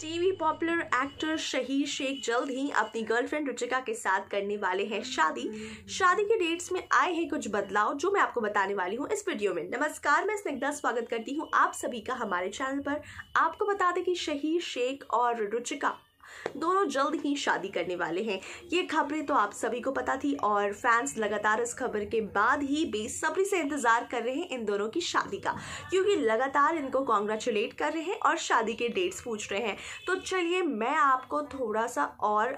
TV popular actor शहीद शेख जल्द ही अपनी गर्लफ्रेंड रुचिका के साथ करने वाले हैं शादी शादी के डेट्स में आए हैं कुछ बदलाव जो मैं आपको बताने वाली हूँ इस वीडियो में नमस्कार मैं स्निग्धा स्वागत करती हूँ आप सभी का हमारे चैनल पर आपको बता दें कि शहीद शेख और रुचिका दोनों जल्द ही शादी करने वाले हैं ये खबरें तो आप सभी को पता थी और फैंस लगातार इस खबर के बाद ही बेसब्री से इंतजार कर रहे हैं इन दोनों की शादी का क्योंकि लगातार इनको कॉन्ग्रेचुलेट कर रहे हैं और शादी के डेट्स पूछ रहे हैं तो चलिए मैं आपको थोड़ा सा और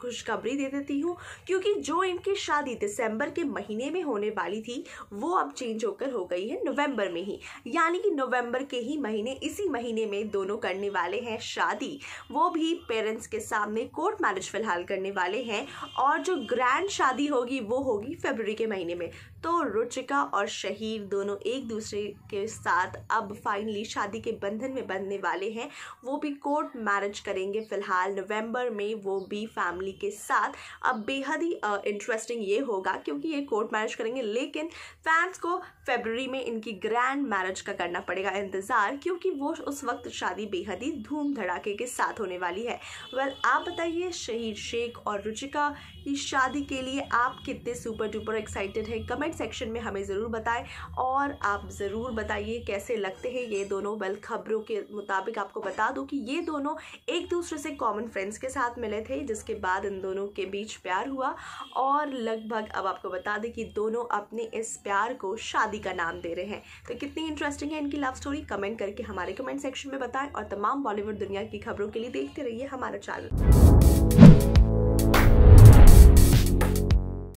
खुशखबरी दे देती हूँ क्योंकि जो इनकी शादी दिसंबर के महीने में होने वाली थी वो अब चेंज होकर हो गई है नवंबर में ही यानी कि नवंबर के ही महीने इसी महीने में दोनों करने वाले हैं शादी वो भी पेर पेरेंट्स के सामने कोर्ट मैरिज फिलहाल करने वाले हैं और जो ग्रैंड शादी होगी वो होगी फेबररी के महीने में तो रुचिका और शहीर दोनों एक दूसरे के साथ अब फाइनली शादी के बंधन में बंधने वाले हैं वो भी कोर्ट मैरिज करेंगे फिलहाल नवंबर में वो भी फैमिली के साथ अब बेहद ही इंटरेस्टिंग ये होगा क्योंकि ये कोर्ट मैरिज करेंगे लेकिन फैंस को फेबररी में इनकी ग्रैंड मैरिज का करना पड़ेगा इंतज़ार क्योंकि वो उस वक्त शादी बेहद ही धूम धड़ाके के साथ होने वाली है वेल आप बताइए शहीद शेख और रुचिका की शादी के लिए आप कितने सुपर डुपर एक्साइटेड हैं कमेंट सेक्शन में हमें ज़रूर बताएं और आप ज़रूर बताइए कैसे लगते हैं ये दोनों वेल खबरों के मुताबिक आपको बता दूँ कि ये दोनों एक दूसरे से कॉमन फ्रेंड्स के साथ मिले थे जिसके बाद इन दोनों के बीच प्यार हुआ और लगभग अब आपको बता दें कि दोनों अपने इस प्यार को शादी का नाम दे रहे हैं तो कितनी इंटरेस्टिंग है इनकी लव स्टोरी कमेंट करके हमारे कमेंट सेक्शन में बताएं और तमाम बॉलीवुड दुनिया की खबरों के लिए देखते रहिए हमारे અમારો ચાલો